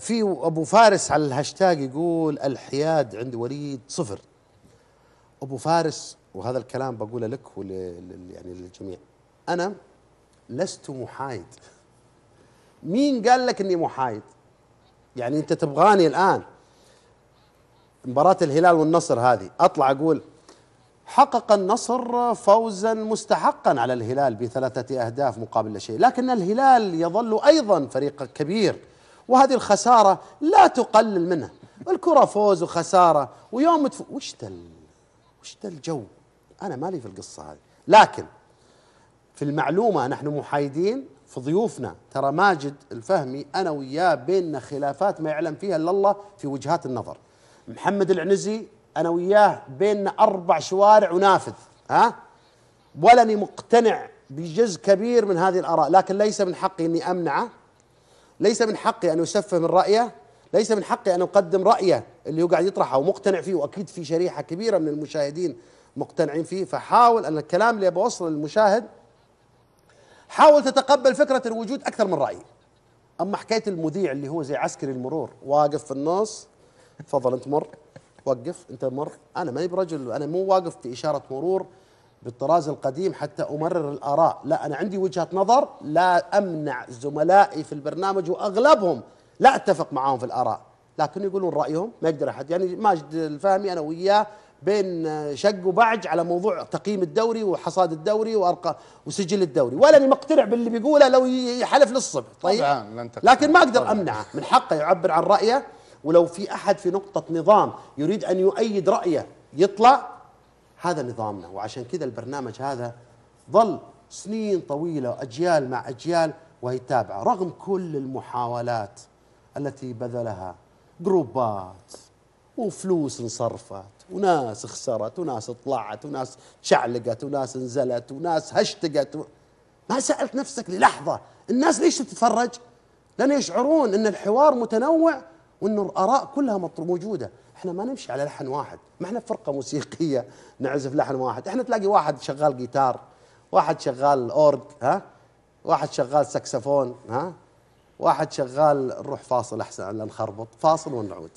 في ابو فارس على الهاشتاج يقول الحياد عند وليد صفر ابو فارس وهذا الكلام بقوله لك ول يعني للجميع انا لست محايد مين قال لك اني محايد يعني انت تبغاني الان مباراة الهلال والنصر هذه اطلع اقول حقق النصر فوزا مستحقا على الهلال بثلاثة اهداف مقابل لا شيء لكن الهلال يظل ايضا فريق كبير وهذه الخسارة لا تقلل منها الكرة فوز وخسارة ويوم تفوز وش دل وش ذا الجو أنا مالي في القصة هذه لكن في المعلومة نحن محايدين في ضيوفنا ترى ماجد الفهمي أنا وياه بيننا خلافات ما يعلم فيها إلا الله في وجهات النظر محمد العنزي أنا وياه بيننا أربع شوارع ونافذ ها ولني مقتنع بجزء كبير من هذه الآراء لكن ليس من حقي أني أمنعه ليس من حقي أن أسفه من رأيه ليس من حقي أن أقدم رأيه اللي هو قاعد يطرحه ومقتنع فيه وأكيد في شريحة كبيرة من المشاهدين مقتنعين فيه فحاول أن الكلام اللي بوصله للمشاهد حاول تتقبل فكرة الوجود أكثر من رأي أما حكاية المذيع اللي هو زي عسكري المرور واقف في النص تفضل أنت مر وقف أنت مر أنا ماني برجل أنا مو واقف في إشارة مرور بالطراز القديم حتى امرر الاراء، لا انا عندي وجهه نظر لا امنع زملائي في البرنامج واغلبهم لا اتفق معاهم في الاراء، لكن يقولون رايهم ما يقدر احد، يعني ماجد الفهمي انا وياه بين شق وبعج على موضوع تقييم الدوري وحصاد الدوري وارقى وسجل الدوري، اني مقتنع باللي بيقوله لو يحلف للصبح، طيب؟ طبعا لكن ما اقدر امنعه، من حقه يعبر عن رايه ولو في احد في نقطه نظام يريد ان يؤيد رايه يطلع هذا نظامنا وعشان كذا البرنامج هذا ظل سنين طويلة أجيال مع أجيال وهي تابعة رغم كل المحاولات التي بذلها جروبات وفلوس انصرفت وناس خسرت وناس طلعت وناس شعلقت وناس انزلت وناس هشتقت و... ما سألت نفسك للحظة الناس ليش تتفرج؟ لأن يشعرون أن الحوار متنوع وانه الاراء كلها موجوده احنا ما نمشي على لحن واحد ما احنا فرقه موسيقيه نعزف لحن واحد احنا تلاقي واحد شغال جيتار واحد شغال اورج ها واحد شغال سكسفون ها واحد شغال نروح فاصل احسن لنخربط نخربط فاصل ونعود